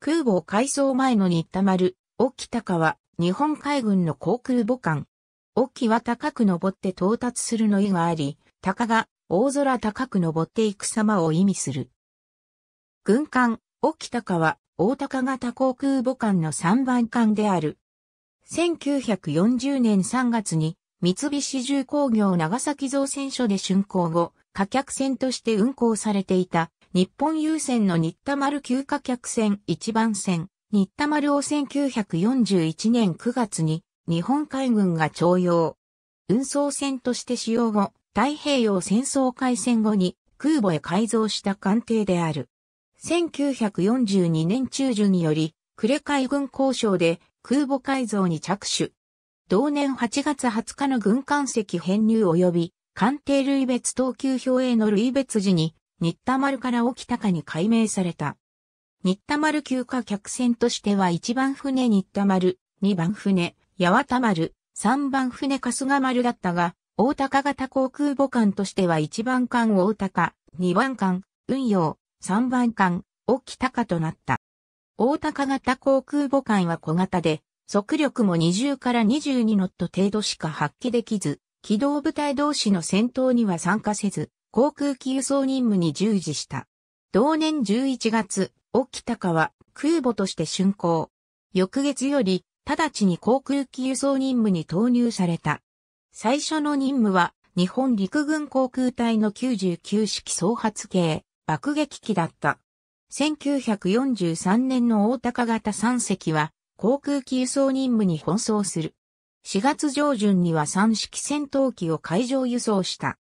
空母改装前の新田丸、沖高は日本海軍の航空母艦。沖は高く登って到達するの意があり、高が大空高く登っていく様を意味する。軍艦、沖高は大高型航空母艦の3番艦である。1940年3月に三菱重工業長崎造船所で竣工後、火客船として運航されていた日本郵船の新田丸休暇客船一番船、新田丸を1941年9月に日本海軍が徴用。運送船として使用後、太平洋戦争開戦後に空母へ改造した艦艇である。1942年中旬により、呉海軍交渉で空母改造に着手。同年8月20日の軍艦籍編入及び艦艇類別等級表への類別時に新田丸から沖高に改名された。新田丸級貨客船としては1番船新田丸、2番船、八幡丸、3番船春日丸だったが、大高型航空母艦としては1番艦大高、2番艦、運用、3番艦、沖高となった。大高型航空母艦は小型で、速力も20から22ノット程度しか発揮できず、機動部隊同士の戦闘には参加せず、航空機輸送任務に従事した。同年11月、沖高は空母として竣工。翌月より、直ちに航空機輸送任務に投入された。最初の任務は、日本陸軍航空隊の99式総発系爆撃機だった。1943年の大高型3隻は航空機輸送任務に奔走する。4月上旬には3式戦闘機を海上輸送した。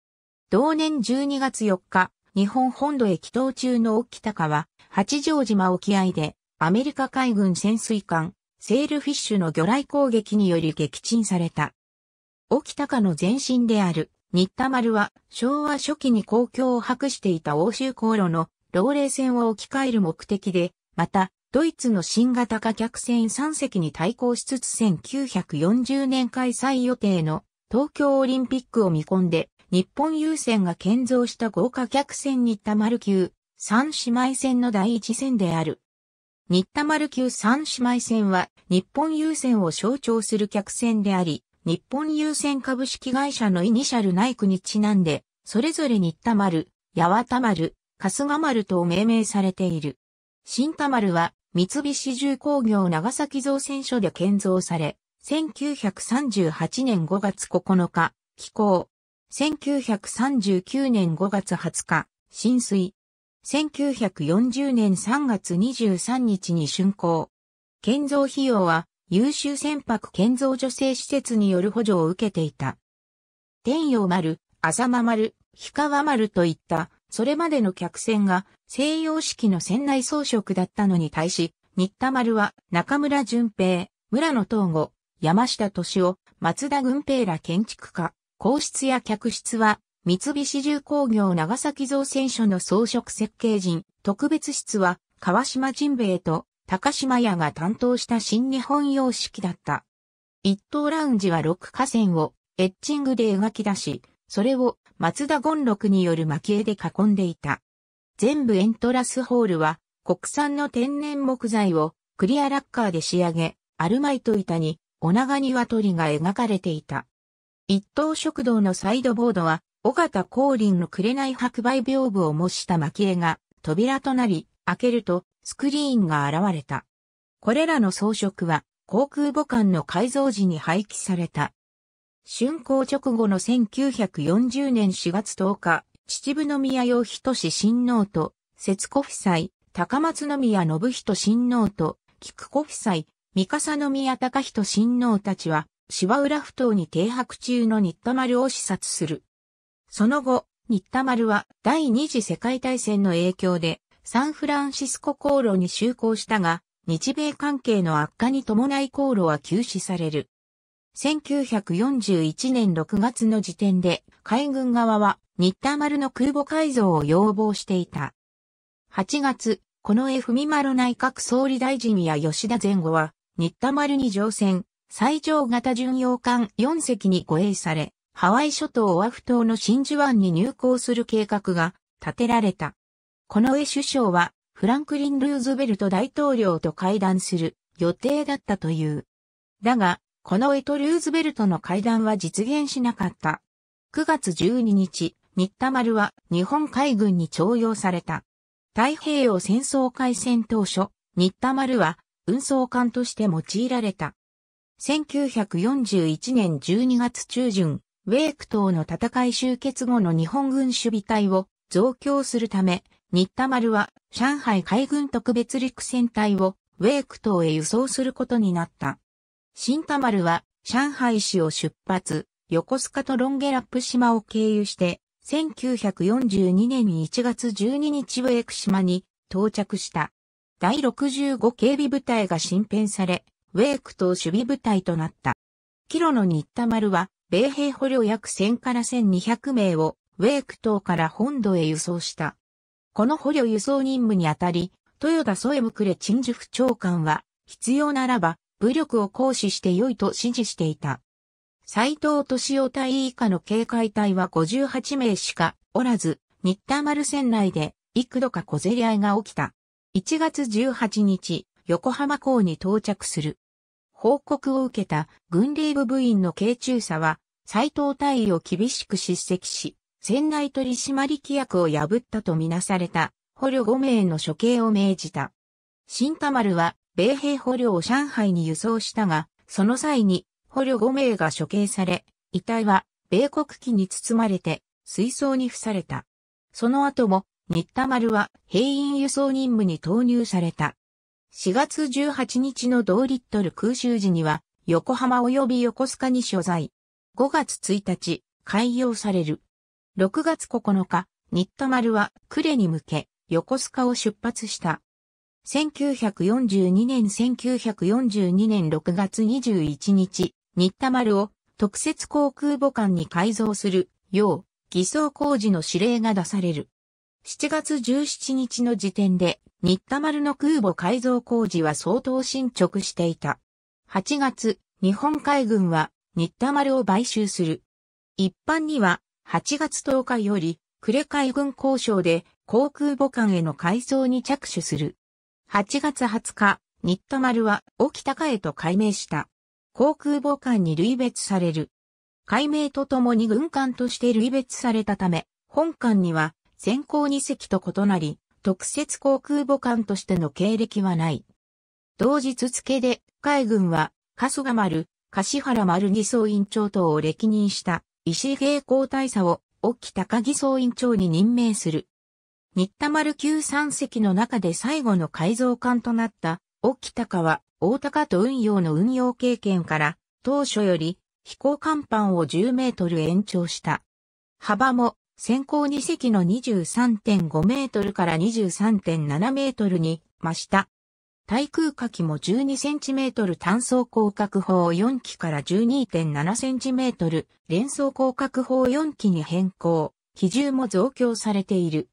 同年12月4日、日本本土へ帰島中の沖高は、八丈島沖合で、アメリカ海軍潜水艦、セールフィッシュの魚雷攻撃により撃沈された。沖高の前身である、新田丸は、昭和初期に公共を博していた欧州航路の老齢船を置き換える目的で、また、ドイツの新型化客船3隻に対抗しつつ1940年開催予定の東京オリンピックを見込んで日本郵船が建造した豪華客船新田丸級三姉妹船の第一船である。新田丸級三姉妹船は日本郵船を象徴する客船であり、日本郵船株式会社のイニシャル内区にちなんで、それぞれ新田丸、八幡丸、春日丸と命名されている。新田丸は三菱重工業長崎造船所で建造され、1938年5月9日、寄港、1939年5月20日、浸水。1940年3月23日に竣工。建造費用は優秀船舶建造助成施設による補助を受けていた。天洋丸、浅間丸、氷川丸といった、それまでの客船が西洋式の船内装飾だったのに対し、新田丸は中村淳平、村野東吾、山下敏夫、松田軍平ら建築家、皇室や客室は、三菱重工業長崎造船所の装飾設計人、特別室は、川島人兵衛と高島屋が担当した新日本様式だった。一等ラウンジは6河川をエッチングで描き出し、それを松田権六による蒔絵で囲んでいた。全部エントラスホールは国産の天然木材をクリアラッカーで仕上げ、アルマイト板にお長庭鳥が描かれていた。一等食堂のサイドボードは、尾形光輪の紅白梅屏風を模した巻絵が扉となり、開けるとスクリーンが現れた。これらの装飾は、航空母艦の改造時に廃棄された。竣工直後の1940年4月10日、秩父宮洋人志親王と、節子夫妻、高松宮信人親王と、菊子夫妻、三笠宮隆人親王たちは、芝浦フ島に停泊中のタ田丸を視察する。その後、タ田丸は第二次世界大戦の影響でサンフランシスコ航路に就航したが、日米関係の悪化に伴い航路は休止される。1941年6月の時点で海軍側はタ田丸の空母改造を要望していた。8月、この江文丸内閣総理大臣や吉田前後は、タ田丸に乗船、最上型巡洋艦4隻に護衛され、ハワイ諸島オアフ島の真珠湾に入港する計画が立てられた。この上首相はフランクリン・ルーズベルト大統領と会談する予定だったという。だが、この上とルーズベルトの会談は実現しなかった。9月12日、新田丸は日本海軍に徴用された。太平洋戦争開戦当初、新田丸は運送艦として用いられた。1941年12月中旬、ウェイク島の戦い終結後の日本軍守備隊を増強するため、新田丸は上海海軍特別陸戦隊をウェイク島へ輸送することになった。新田丸は上海市を出発、横須賀とロンゲラップ島を経由して、1942年1月12日ウェイク島に到着した。第65警備部隊が新編され、ウェイク島守備部隊となった。キロの新田丸は、米兵捕虜約1000から1200名を、ウェイク島から本土へ輸送した。この捕虜輸送任務にあたり、豊田添むくれレ陳述長官は、必要ならば、武力を行使して良いと指示していた。斎藤敏夫隊以下の警戒隊は58名しかおらず、タ田丸船内で幾度か小競り合いが起きた。1月18日、横浜港に到着する。報告を受けた軍令部部員の軽中佐は、斎藤大尉を厳しく叱責し、船内取締規約を破ったとみなされた捕虜5名の処刑を命じた。新田丸は、米兵捕虜を上海に輸送したが、その際に捕虜5名が処刑され、遺体は米国旗に包まれて水槽に付された。その後も、新田丸は兵員輸送任務に投入された。4月18日の同リットル空襲時には、横浜及び横須賀に所在。5月1日、開業される。6月9日、ニッ田丸は呉に向け、横須賀を出発した。1942年1942年6月21日、ニッタ丸を特設航空母艦に改造するよう偽装工事の指令が出される。7月17日の時点で新田丸の空母改造工事は相当進捗していた。8月、日本海軍は新田丸を買収する。一般には8月10日より呉海軍交渉で航空母艦への改造に着手する。8月20日、新田丸は沖高へと改名した。航空母艦に類別される。改名とともに軍艦として類別されたため、本艦には先行二隻と異なり、特設航空母艦としての経歴はない。同日付で、海軍は、春日丸、柏原丸二総員長等を歴任した、石平皇大佐を、沖高木総員長に任命する。新田丸九三隻の中で最後の改造艦となった、沖高は、大高と運用の運用経験から、当初より、飛行甲板を10メートル延長した。幅も先行2隻の23.5メートルから23.7メートルに増した。対空火器も12センチメートル単装広角砲4機から12.7センチメートル連装広角砲4機に変更、比重も増強されている。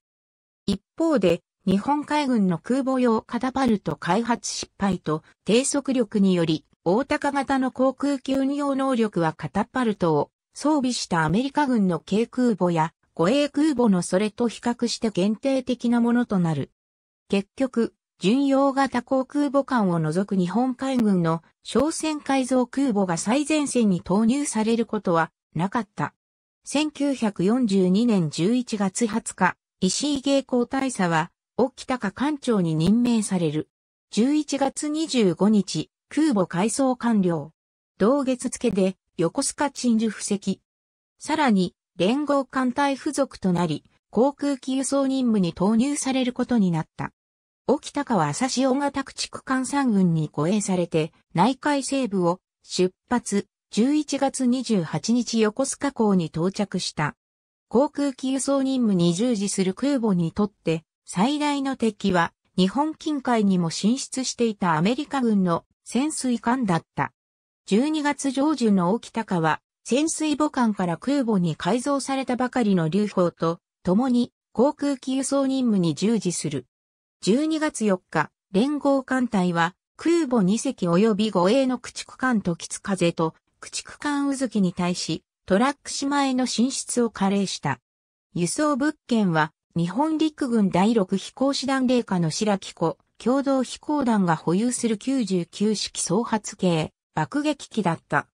一方で、日本海軍の空母用カタパルト開発失敗と低速力により、大高型の航空機運用能力はカタパルトを装備したアメリカ軍の軽空母や護衛空母のそれと比較して限定的なものとなる。結局、巡洋型航空母艦を除く日本海軍の商船改造空母が最前線に投入されることはなかった。1942年11月20日、石井芸工大佐は、沖高艦長に任命される。11月25日、空母改装完了。同月付で、横須賀鎮守布石。さらに、連合艦隊付属となり、航空機輸送任務に投入されることになった。沖高は朝潮大型地区艦3軍に護衛されて、内海西部を出発、11月28日横須賀港に到着した。航空機輸送任務に従事する空母にとって、最大の敵は、日本近海にも進出していたアメリカ軍の潜水艦だった。12月上旬の沖高は、潜水母艦から空母に改造されたばかりの流砲と、共に航空機輸送任務に従事する。12月4日、連合艦隊は、空母2隻及び護衛の駆逐艦時津風と駆逐艦渦木に対し、トラック島への進出を加齢した。輸送物件は、日本陸軍第6飛行士団霊下の白木湖、共同飛行団が保有する99式総発系、爆撃機だった。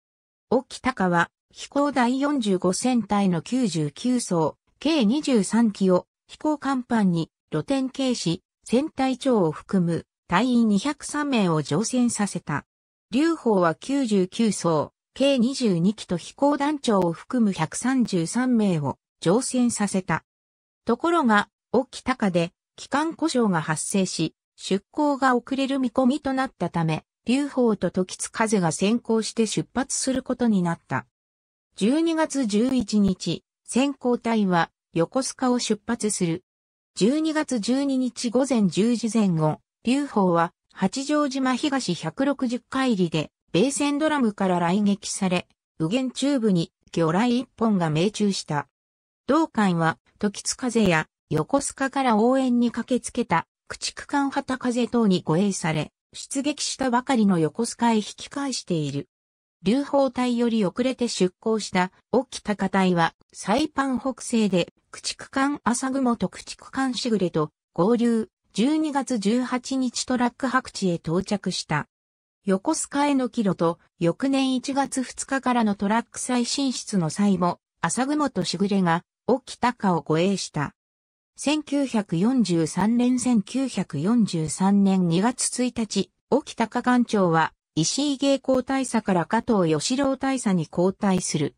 沖高は、飛行第45戦隊の99層、計23機を飛行甲板に露天軽視、戦隊長を含む隊員203名を乗船させた。劉邦は99層、計22機と飛行団長を含む133名を乗船させた。ところが、沖高で機関故障が発生し、出港が遅れる見込みとなったため、劉邦と時津風が先行して出発することになった。12月11日、先行隊は横須賀を出発する。12月12日午前10時前後、劉邦は八丈島東160海里で、米船ドラムから来撃され、右舷中部に魚雷一本が命中した。同艦は、時津風や横須賀から応援に駆けつけた駆逐艦旗風等に護衛され、出撃したばかりの横須賀へ引き返している。流砲隊より遅れて出港した沖高隊は、サイパン北西で、駆逐艦朝雲と駆逐艦しぐれと合流、12月18日トラック白地へ到着した。横須賀への帰路と、翌年1月2日からのトラック再進出の際も、朝雲としぐれが、沖高を護衛した。1943年1943年2月1日、沖高艦長は石井芸工大佐から加藤義郎大佐に交代する。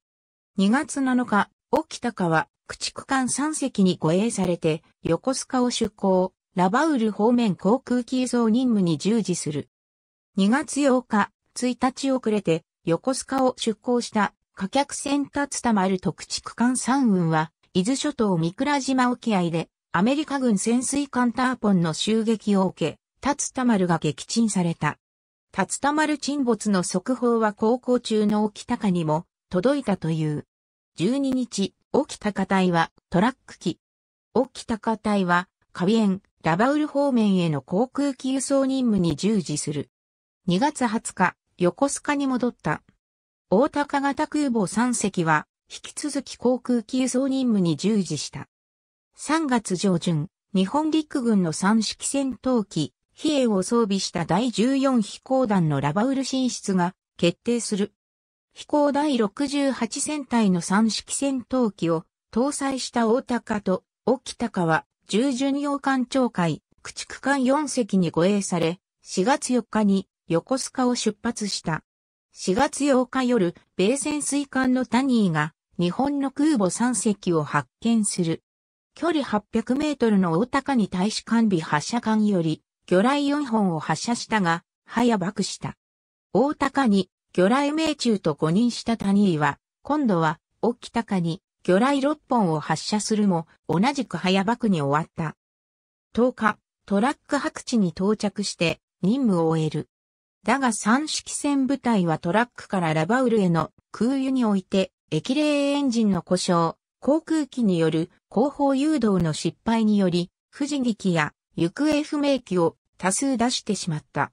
2月7日、沖高は駆逐艦3隻に護衛されて、横須賀を出港、ラバウル方面航空機移送任務に従事する。2月8日、1日遅れて、横須賀を出港した、貨客船竜田丸と駆逐艦三運は、伊豆諸島三倉島沖合で、アメリカ軍潜水艦ターポンの襲撃を受け、竜田丸が撃沈された。竜田丸沈没の速報は航行中の沖高にも届いたという。12日、沖高隊はトラック機。沖高隊は、カビエン、ラバウル方面への航空機輸送任務に従事する。2月20日、横須賀に戻った。大高型空母3隻は、引き続き航空機輸送任務に従事した。3月上旬、日本陸軍の3式戦闘機、飛影を装備した第14飛行団のラバウル進出が決定する。飛行第68戦隊の3式戦闘機を搭載した大高と沖高は従巡洋艦長海、駆逐艦4隻に護衛され、4月4日に横須賀を出発した。4月8日夜、米潜水艦のタニーが日本の空母3隻を発見する。距離800メートルの大高に大使艦尾発射艦より魚雷4本を発射したが、早爆した。大高に魚雷命中と誤認した谷井は、今度は沖高に魚雷6本を発射するも、同じく早爆に終わった。10日、トラック白地に到着して任務を終える。だが三式戦部隊はトラックからラバウルへの空輸において、液冷エンジンの故障、航空機による後方誘導の失敗により、富士劇や行方不明機を多数出してしまった。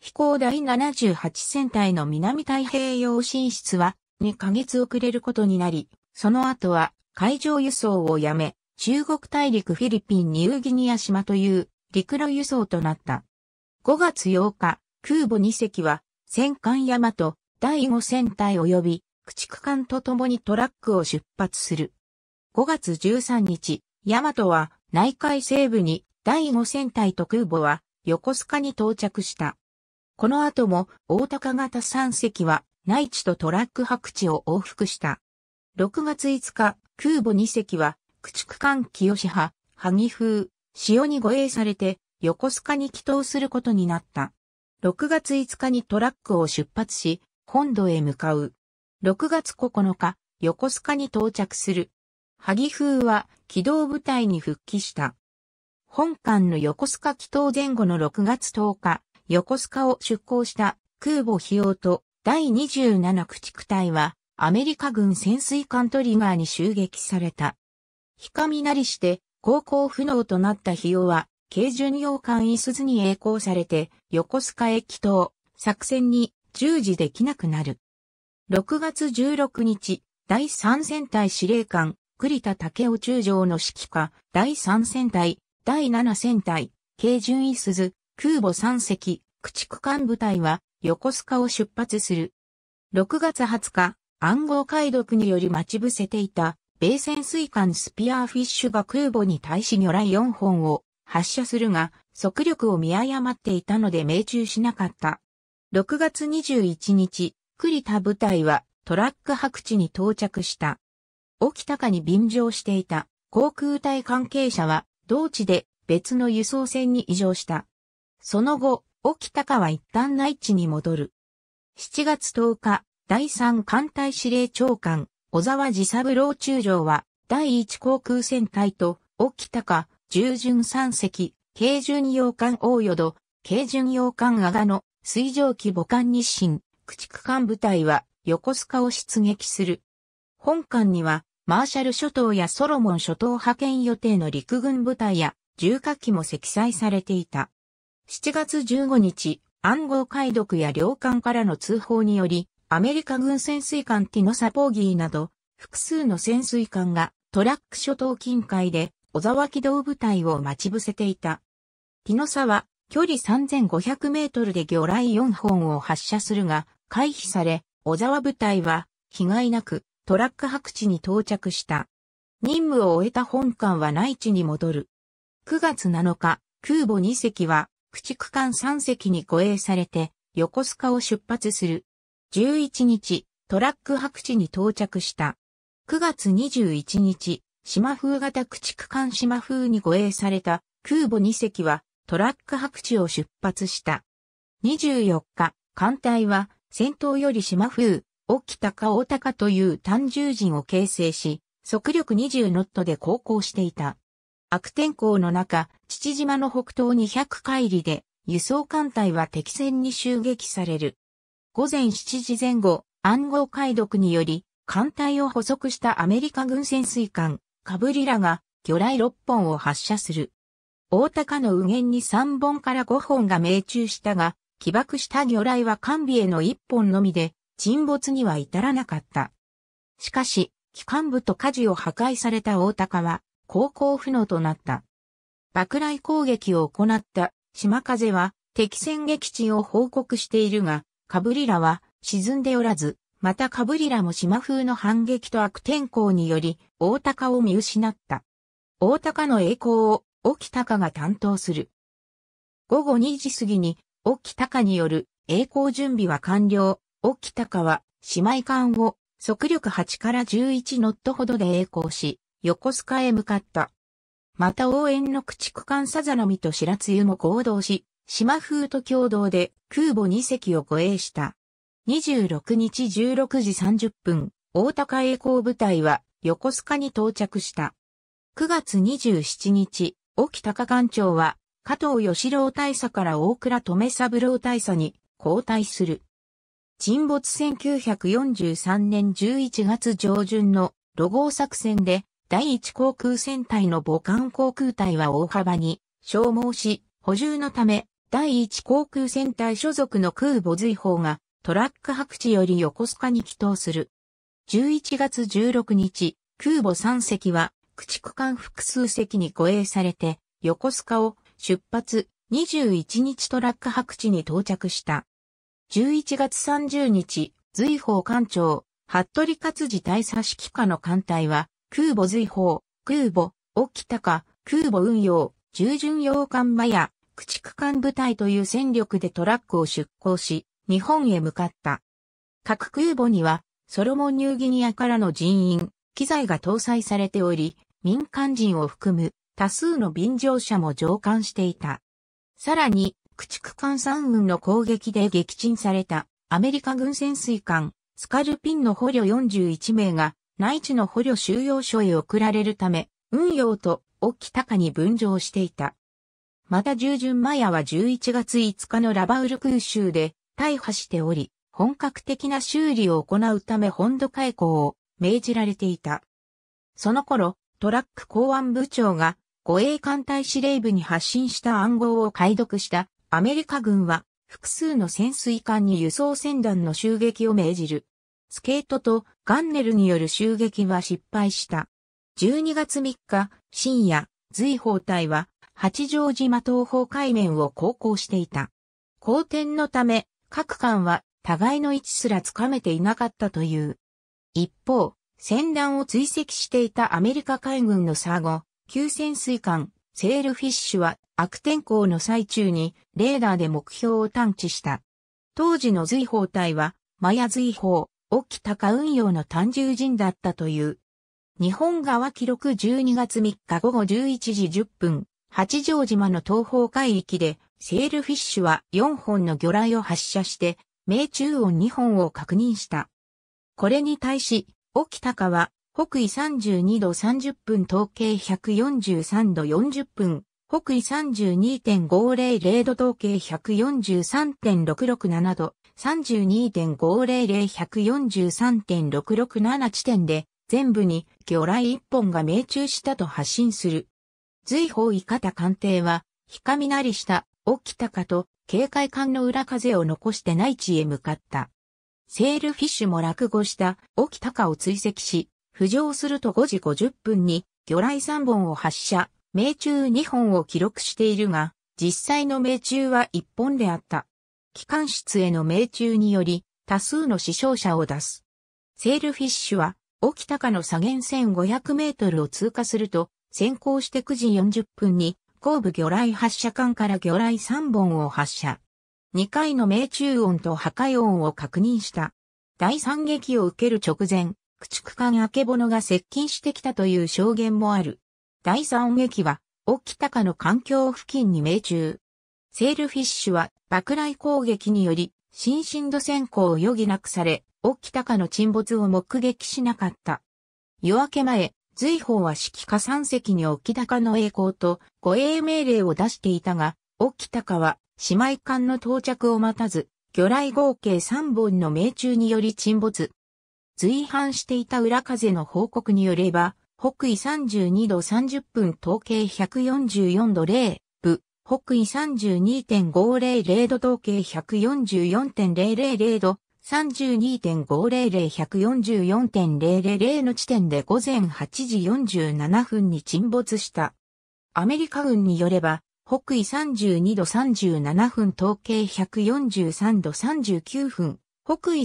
飛行第78戦隊の南太平洋進出は2ヶ月遅れることになり、その後は海上輸送をやめ、中国大陸フィリピンニューギニア島という陸路輸送となった。5月8日、空母2隻は戦艦大和第5戦隊及び駆逐艦と共にトラックを出発する。5月13日、大和は内海西部に第5戦隊と空母は横須賀に到着した。この後も大高型3隻は内地とトラック白地を往復した。6月5日、空母2隻は駆逐艦清派、萩風、潮に護衛されて横須賀に帰投することになった。6月5日にトラックを出発し、本土へ向かう。6月9日、横須賀に到着する。萩風は機動部隊に復帰した。本館の横須賀祈祷前後の6月10日、横須賀を出港した空母費用と第27駆逐隊はアメリカ軍潜水艦トリガーに襲撃された。ひかみなりして航行不能となった費用は軽巡洋艦イスズに栄光されて横須賀へ祈祷、作戦に従事できなくなる。6月16日、第3戦隊司令官、栗田武雄中将の指揮下、第3戦隊第7戦隊、軽巡位鈴、空母3隻、駆逐艦部隊は、横須賀を出発する。6月20日、暗号解読により待ち伏せていた、米潜水艦スピアーフィッシュが空母に対し魚雷4本を発射するが、速力を見誤っていたので命中しなかった。6月21日、栗田部隊はトラック白地に到着した。沖高に便乗していた航空隊関係者は同地で別の輸送船に移乗した。その後、沖高は一旦内地に戻る。7月10日、第3艦隊司令長官、小沢治三郎中将は、第1航空戦隊と、沖高、従順三隻、軽巡洋艦大淀、軽巡洋艦阿賀の、水蒸気母艦日清、駆逐艦部隊は、横須賀を出撃する。本艦には、マーシャル諸島やソロモン諸島派遣予定の陸軍部隊や重火器も積載されていた。7月15日、暗号解読や領艦からの通報により、アメリカ軍潜水艦ティノサポーギーなど、複数の潜水艦がトラック諸島近海で小沢機動部隊を待ち伏せていた。ティノサは距離3500メートルで魚雷4本を発射するが、回避され、小沢部隊は被害なくトラック白地に到着した。任務を終えた本艦は内地に戻る。9月7日、空母2隻は、駆逐艦3隻に護衛されて、横須賀を出発する。11日、トラック白地に到着した。9月21日、島風型駆逐艦島風に護衛された空母2隻はトラック白地を出発した。24日、艦隊は戦闘より島風、沖高大高という単獣人を形成し、速力20ノットで航行していた。悪天候の中、父島の北東200海里で、輸送艦隊は敵船に襲撃される。午前7時前後、暗号解読により、艦隊を捕捉したアメリカ軍潜水艦、カブリラが、魚雷6本を発射する。大高の右舷に3本から5本が命中したが、起爆した魚雷は艦尾への1本のみで、沈没には至らなかった。しかし、機関部と舵を破壊された大高は、航行不能となった。爆雷攻撃を行った島風は敵戦撃地を報告しているが、カブリラは沈んでおらず、またカブリラも島風の反撃と悪天候により、大高を見失った。大高の栄光を、沖高が担当する。午後2時過ぎに、沖高による栄光準備は完了。沖高は姉妹艦を速力8から11ノットほどで栄光し、横須賀へ向かった。また応援の駆逐艦さざ波と白露も合同し、島風と共同で空母2隻を護衛した。26日16時30分、大高栄光部隊は横須賀に到着した。9月27日、沖高艦長は加藤義郎大佐から大倉留三郎大佐に交代する。沈没1943年11月上旬のロゴ作戦で第一航空戦隊の母艦航空隊は大幅に消耗し補充のため第一航空戦隊所属の空母随砲がトラック白地より横須賀に帰投する。11月16日、空母3隻は駆逐艦複数隻に護衛されて横須賀を出発21日トラック白地に到着した。11月30日、随宝艦長、服部勝次大佐指揮下の艦隊は、空母随宝、空母、沖高、空母運用、従順洋艦マヤ、駆逐艦部隊という戦力でトラックを出港し、日本へ向かった。各空母には、ソロモンニューギニアからの人員、機材が搭載されており、民間人を含む多数の便乗者も乗艦していた。さらに、駆逐艦三軍の攻撃で撃沈されたアメリカ軍潜水艦スカルピンの捕虜41名が内地の捕虜収容所へ送られるため、運用と沖高に分譲していた。また従順マヤは11月5日のラバウル空襲で大破しており、本格的な修理を行うため本土開港を命じられていた。その頃、トラック公安部長が護衛艦隊司令部に発信した暗号を解読したアメリカ軍は複数の潜水艦に輸送船団の襲撃を命じる。スケートとガンネルによる襲撃は失敗した。12月3日深夜、随砲隊は八丈島東方海面を航行していた。好天のため、各艦は互いの位置すらつかめていなかったという。一方、船団を追跡していたアメリカ海軍のサーゴ、旧潜水艦、セールフィッシュは悪天候の最中にレーダーで目標を探知した。当時の随砲隊は、マヤ随砲、沖高運用の単獣人だったという。日本側記録12月3日午後11時10分、八丈島の東方海域で、セールフィッシュは4本の魚雷を発射して、命中音2本を確認した。これに対し、沖高は、北緯32度30分統計143度40分、北緯32.500度統計143.667度、32.500143.667地点で、全部に魚雷一本が命中したと発信する。随方位方艦艇は、光なりした、起きたかと、警戒艦の裏風を残して内地へ向かった。セールフィッシュも落語した、起きたかを追跡し、浮上すると5時50分に、魚雷3本を発射。命中2本を記録しているが、実際の命中は1本であった。機関室への命中により、多数の死傷者を出す。セールフィッシュは、沖高の左舷1500メートルを通過すると、先行して9時40分に、後部魚雷発射管から魚雷3本を発射。2回の命中音と破壊音を確認した。第3撃を受ける直前、駆逐艦あけぼのが接近してきたという証言もある。第3駅は、沖高の環境付近に命中。セールフィッシュは爆雷攻撃により、新進度先行を余儀なくされ、沖高の沈没を目撃しなかった。夜明け前、随法は指揮下三隻に沖高の栄光と護衛命令を出していたが、沖高は姉妹艦の到着を待たず、魚雷合計3本の命中により沈没。随伴していた裏風の報告によれば、北緯32度30分統計144度0部、北緯32.500度統計144.000度、32.500-144.000の地点で午前8時47分に沈没した。アメリカ軍によれば、北緯32度37分統計143度39分、北緯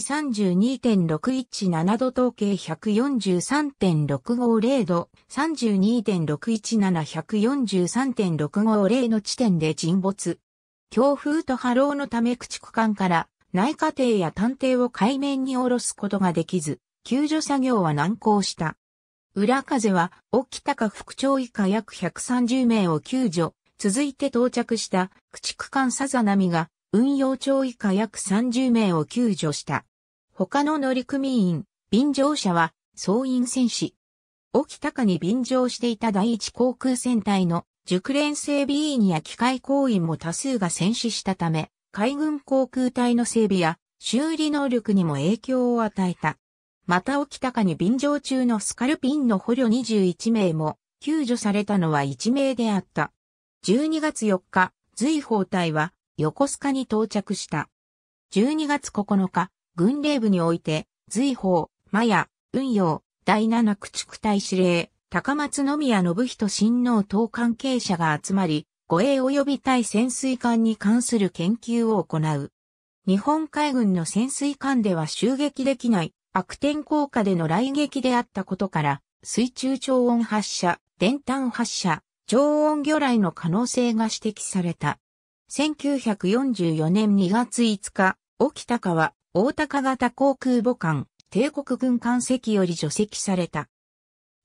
32.617度統計143.650度、32.617143.650の地点で沈没。強風と波浪のため駆逐艦から内科艇や探偵を海面に下ろすことができず、救助作業は難航した。裏風は、沖高副長以下約130名を救助、続いて到着した駆逐艦さざ波が運用長以下約30名を救助した。他の乗組員、便乗者は、総員戦士。沖高に便乗していた第一航空戦隊の熟練整備員や機械工員も多数が戦死したため、海軍航空隊の整備や修理能力にも影響を与えた。また沖高に便乗中のスカルピンの捕虜21名も救助されたのは1名であった。12月4日、随砲隊は横須賀に到着した。12月9日、軍令部において、随法、マヤ、運用、第七駆逐隊司令、高松宮信人親王等関係者が集まり、護衛及び対潜水艦に関する研究を行う。日本海軍の潜水艦では襲撃できない悪天効果での雷撃であったことから、水中超音発射、電端発射、超音魚雷の可能性が指摘された。1944年2月5日、沖高は大高型航空母艦、帝国軍艦席より除籍された。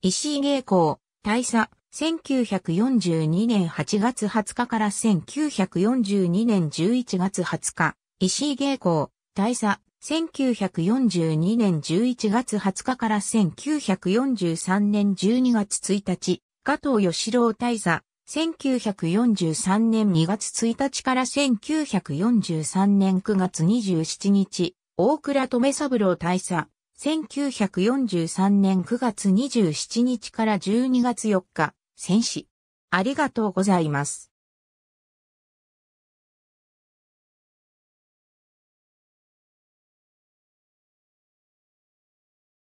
石井芸工、大佐、1942年8月20日から1942年11月20日、石井芸工、大佐、1942年11月20日から1943年12月1日、加藤義郎大佐、1943年2月1日から1943年9月27日、大倉留三郎大佐。1943年9月27日から12月4日、戦死。ありがとうございます。